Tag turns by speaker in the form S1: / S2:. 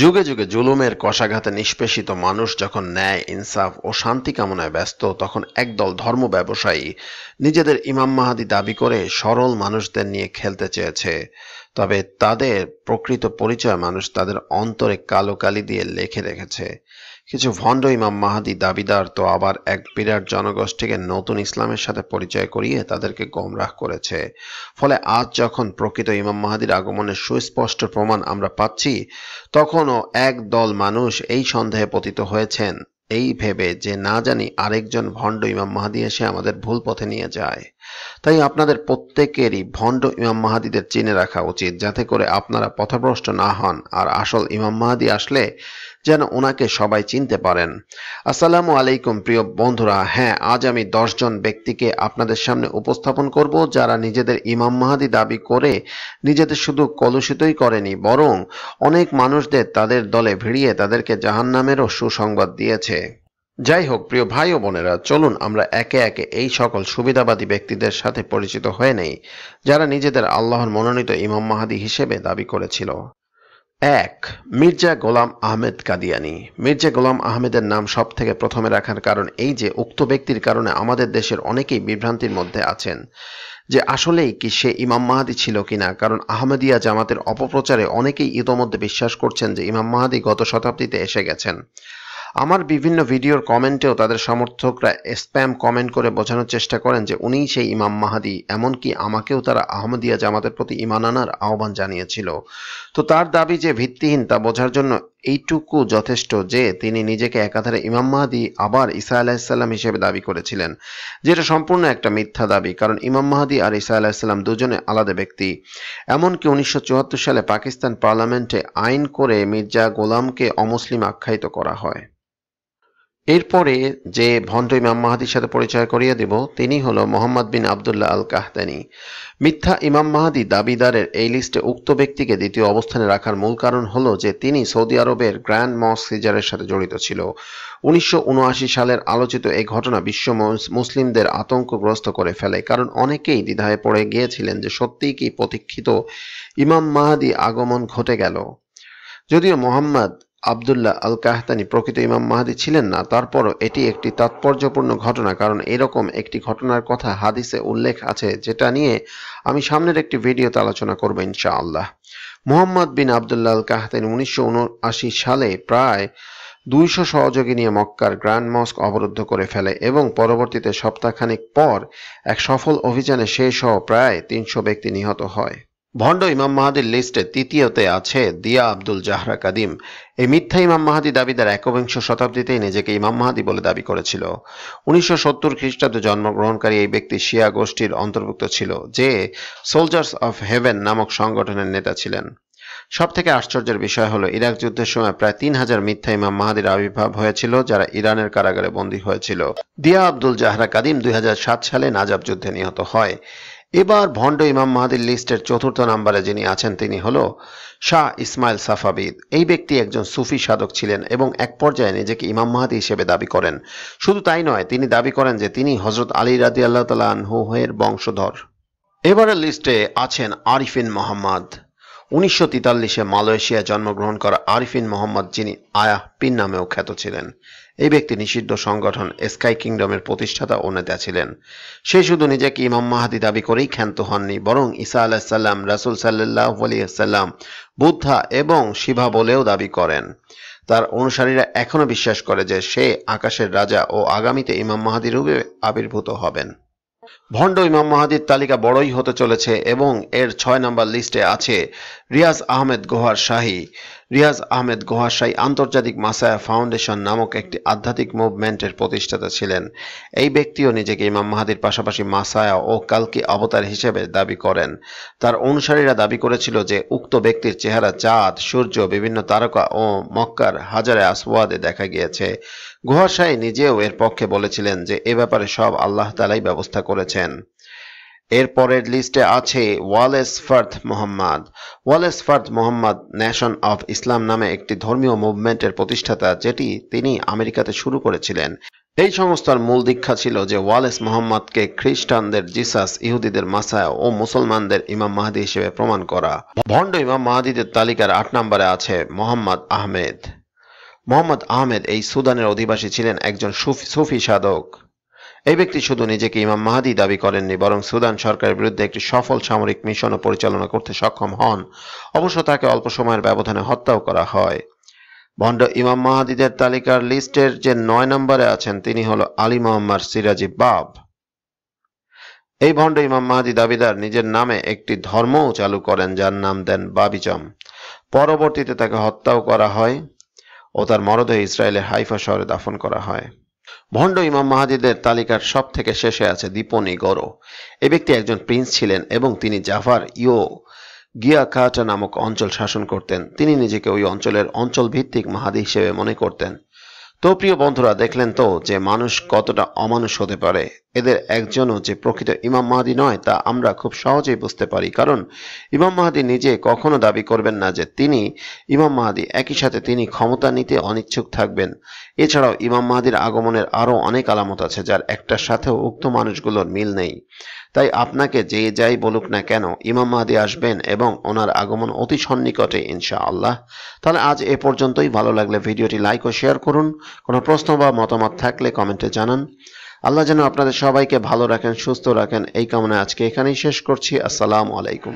S1: যুগে যুগে জুলুমের কষাঘাতে নিষ্পেষিত মানুষ যখন ন্যায় ইনসাফ ও শান্তি কামনায় ব্যস্ত তখন একদল ধর্ম ব্যবসায়ী নিজেদের ইমাম মাহাদি দাবি করে সরল মানুষদের নিয়ে খেলতে চেয়েছে তবে তাদের প্রকৃত পরিচয় মানুষ তাদের অন্তরে কালো কালি দিয়ে লেখে রেখেছে কিছু ভণ্ড ইমাম মাহাদি দাবিদার তো আবার এক বিরাট জনগোষ্ঠীকে নতুন ইসলামের সাথে পরিচয় করিয়ে তাদেরকে গমরাহ করেছে ফলে আজ যখন প্রকৃত ইমাম মাহাদির আগমনের সুস্পষ্ট প্রমাণ আমরা পাচ্ছি তখনও এক দল মানুষ এই সন্দেহে পতিত হয়েছেন এই ভেবে যে না জানি আরেকজন ভণ্ড ইমাম মাহাদি এসে আমাদের ভুল পথে নিয়ে যায় তাই আপনাদের প্রত্যেকেরই ভণ্ড ইমাম মাহাদিদের চিনে রাখা উচিত যাতে করে আপনারা পথভ্রষ্ট না হন আর আসল ইমাম মাহাদি আসলে যেন ওনাকে সবাই চিনতে পারেন আসসালামু আলাইকুম প্রিয় বন্ধুরা হ্যাঁ আজ আমি দশজন ব্যক্তিকে আপনাদের সামনে উপস্থাপন করব যারা নিজেদের ইমাম মাহাদি দাবি করে নিজেদের শুধু কলুষিতই করেনি বরং অনেক মানুষদের তাদের দলে ভিড়িয়ে তাদেরকে জাহান্নামেরও সুসংবাদ দিয়েছে যাই হোক প্রিয় ভাই ও বোনেরা চলুন আমরা একে একে এই সকল সুবিধাবাদী ব্যক্তিদের সাথে পরিচিত হয়ে নেই যারা নিজেদের আল্লাহর মনোনীত ইমাম মাহাদি হিসেবে দাবি করেছিল এক মির্জা গোলাম আহমেদ কাদিয়ানি মির্জা গোলাম আহমেদের নাম সব থেকে প্রথমে রাখার কারণ এই যে উক্ত ব্যক্তির কারণে আমাদের দেশের অনেকেই বিভ্রান্তির মধ্যে আছেন যে আসলেই কি সে ইমাম মাহাদি ছিল কিনা কারণ আহমেদিয়া জামাতের অপপ্রচারে অনেকেই ইতোমধ্যে বিশ্বাস করছেন যে ইমাম মাহাদি গত শতাব্দীতে এসে গেছেন আমার বিভিন্ন ভিডিওর কমেন্টেও তাদের সমর্থকরা স্প্যাম কমেন্ট করে বোঝানোর চেষ্টা করেন যে উনিই সেই ইমাম মাহাদি এমনকি আমাকেও তারা আহমদিয়া জামাতের প্রতি ইমান আনার আহ্বান জানিয়েছিল তো তার দাবি যে ভিত্তিহীন তা বোঝার জন্য এইটুকু যথেষ্ট যে তিনি নিজেকে একাধারে ইমাম মাহাদি আবার ঈসা আলাহিসাল্লাম হিসেবে দাবি করেছিলেন যেটা সম্পূর্ণ একটা মিথ্যা দাবি কারণ ইমাম মাহাদি আর ঈসা আলাহিসাল্লাম দুজনে আলাদা ব্যক্তি এমনকি উনিশশো সালে পাকিস্তান পার্লামেন্টে আইন করে মির্জা গোলামকে অমুসলিম আখ্যায়িত করা হয় এরপরে যে ভণ্ড ইমাম মাহাদির সাথে পরিচয় করিয়ে দেব তিনি হলো Mohammad bin Abdullah al Qahtani মিথ্যা ইমাম মাহাদি দাবিদারের এই লিস্টে উক্ত ব্যক্তিকে দ্বিতীয় অবস্থানে রাখার মূল কারণ হল যে তিনি সৌদি আরবের গ্র্যান্ড মস সিজারের সাথে জড়িত ছিল উনিশশো সালের আলোচিত এই ঘটনা বিশ্ব মুসলিমদের আতঙ্কগ্রস্ত করে ফেলে কারণ অনেকেই দ্বিধায় পড়ে গিয়েছিলেন যে সত্যিই কি প্রতীক্ষিত ইমাম মাহাদি আগমন ঘটে গেল যদিও মোহাম্মদ আবদুল্লাহ আল কাহতানি প্রকৃত ইমাম মাহাদি ছিলেন না তারপরও এটি একটি তাৎপর্যপূর্ণ ঘটনা কারণ এরকম একটি ঘটনার কথা হাদিসে উল্লেখ আছে যেটা নিয়ে আমি সামনের একটি ভিডিওতে আলোচনা করব ইনশাআল্লাহ Mohammad bin Abdullah al Qahtani উনিশশো সালে প্রায় দুইশো সহযোগী নিয়ে মক্কার গ্র্যান্ড মস্ক অবরুদ্ধ করে ফেলে এবং পরবর্তীতে সপ্তাহখানেক পর এক সফল অভিযানে শেষ সহ প্রায় তিনশো ব্যক্তি নিহত হয় ভণ্ড ইমাম মাহাদির লিস্টে তৃতীয়তে আছে দিয়া আব্দুল জাহরা কাদিম এই মিথ্যা ইমাম মাহাদি দাবিদার একবিংশ শতাব্দীতেই নিজেকে ইমাম মাহাদি বলে দাবি করেছিল উনিশশো সত্তর খ্রিস্টাব্দে জন্মগ্রহণকারী এই ব্যক্তি শিয়া গোষ্ঠীর অন্তর্ভুক্ত ছিল যে সোলজার্স অফ হেভেন নামক সংগঠনের নেতা ছিলেন সব থেকে আশ্চর্যের বিষয় হলো ইরাক যুদ্ধের সময় প্রায় তিন হাজার মিথ্যা ইমাম মাহাদির আবির্ভাব হয়েছিল যারা ইরানের কারাগারে বন্দী হয়েছিল দিয়া আব্দুল জাহরা কাদিম দুই সালে নাজাব যুদ্ধে নিহত হয় এবার ভণ্ড ইমাম মাহাদির লিস্টের চতুর্থ নাম্বারে যিনি আছেন তিনি হল শাহ ইসমাইল সাফাবিদ এই ব্যক্তি একজন সুফি সাধক ছিলেন এবং এক পর্যায়ে নিজেকে ইমাম মাহাদি হিসেবে দাবি করেন শুধু তাই নয় তিনি দাবি করেন যে তিনি হজরত আলী রাদি আল্লাহ তালা আনহুহের বংশধর এবারের লিস্টে আছেন আরিফিন মোহাম্মদ উনিশশো তিতাল্লিশে মালয়েশিয়া জন্মগ্রহণ করা আরিফিন মোহাম্মদ যিনি আয়াহ পিন নামেও খ্যাত ছিলেন এই ব্যক্তি নিষিদ্ধ সংগঠন স্কাই কিংডমের প্রতিষ্ঠাতা ও নেতা ছিলেন সে শুধু নিজেকে ইমাম মাহাদি দাবি করেই ক্ষান্ত হননি বরং ইসা আলাহ সাল্লাম রাসুল সাল্লাহ আলিয়াল্লাম বুদ্ধা এবং শিভা বলেও দাবি করেন তার অনুসারীরা এখনও বিশ্বাস করে যে সে আকাশের রাজা ও আগামীতে ইমাম মাহাদি রূপে আবির্ভূত হবেন ভণ্ড ইমাম মাহাদির তালিকা বড়ই হতে চলেছে এবং এর ছয় নম্বর লিস্টে আছে রিয়াজ আহমেদ গোহার শাহী রিয়াজ আহমেদ গোহার শাহী আন্তর্জাতিক মাসায়া ফাউন্ডেশন নামক একটি আধ্যাত্মিক মুভমেন্টের প্রতিষ্ঠাতা ছিলেন এই ব্যক্তিও নিজেকে ইমাম মাহাদির পাশাপাশি মাসায়া ও কালকি অবতার হিসেবে দাবি করেন তার অনুসারীরা দাবি করেছিল যে উক্ত ব্যক্তির চেহারা চাঁদ সূর্য বিভিন্ন তারকা ও মক্কার হাজারে আসওয়াদে দেখা গিয়েছে গুহাশাই নিজেও এর পক্ষে বলেছিলেন যে এ ব্যাপারে সব আল্লাহ তালাই ব্যবস্থা করেছেন এরপরের লিস্টে আছে Wallace Fard Muhammad Wallace Fard Muhammad Nation of Islam নামে একটি ধর্মীয় মুভমেন্টের প্রতিষ্ঠাতা যেটি তিনি আমেরিকাতে শুরু করেছিলেন এই সংস্থার মূল দীক্ষা ছিল যে ওয়ালেস মোহাম্মদকে খ্রিস্টানদের জিসাস ইহুদিদের মাসায় ও মুসলমানদের ইমাম মাহাদি হিসেবে প্রমাণ করা ভণ্ড ইমাম মাহাদিদের তালিকার আট নম্বরে আছে মোহাম্মদ আহমেদ মোহাম্মদ আহমেদ এই সুদানের অধিবাসী ছিলেন একজন সুফি সাধক এই ব্যক্তি শুধু নিজেকে ইমাম মাহাদি দাবি করেননি বরং সুদান সরকারের বিরুদ্ধে একটি সফল সামরিক মিশনও পরিচালনা করতে সক্ষম হন অবশ্য তাকে অল্প সময়ের ব্যবধানে হত্যাও করা হয় ভণ্ড ইমাম মাহাদিদের তালিকার লিস্টের যে নয় নম্বরে আছেন তিনি হল আলী মোহাম্মদ সিরাজি বাব এই ভণ্ড ইমাম মাহাদি দাবিদার নিজের নামে একটি ধর্মও চালু করেন যার নাম দেন বাবিচম পরবর্তীতে তাকে হত্যাও করা হয় ও তার মরদেহ ইসরায়েলের হাইফা শহরে দাফন করা হয় ভণ্ড ইমাম মাহাদিদের তালিকার সব থেকে শেষে আছে দীপনি গড় এ ব্যক্তি একজন প্রিন্স ছিলেন এবং তিনি জাফার ইও কাটা নামক অঞ্চল শাসন করতেন তিনি নিজেকে ওই অঞ্চলের অঞ্চল ভিত্তিক মাহাদি হিসেবে মনে করতেন তো প্রিয় বন্ধুরা দেখলেন তো যে মানুষ কতটা অমানুষ হতে পারে এদের একজনও যে প্রকৃত ইমাম মাহাদি নয় তা আমরা খুব সহজেই বুঝতে পারি কারণ ইমাম মাহাদি নিজে কখনো দাবি করবেন না যে তিনি ইমাম মাহাদি একই সাথে তিনি ক্ষমতা নিতে অনিচ্ছুক থাকবেন এছাড়াও ইমাম মাহাদির আগমনের আরও অনেক আলামত আছে যার একটার সাথেও উক্ত মানুষগুলোর মিল নেই তাই আপনাকে যে যাই বলুক না কেন ইমাম মাহাদি আসবেন এবং ওনার আগমন অতি সন্নিকটে ইনশা আল্লাহ তাহলে আজ এ পর্যন্তই ভালো লাগলে ভিডিওটি লাইক ও শেয়ার করুন কোনো প্রশ্ন বা মতামত থাকলে কমেন্টে জানান আল্লাহ যেন আপনাদের সবাইকে ভালো রাখেন সুস্থ রাখেন এই কামনা আজকে এখানেই শেষ করছি আসসালামু আলাইকুম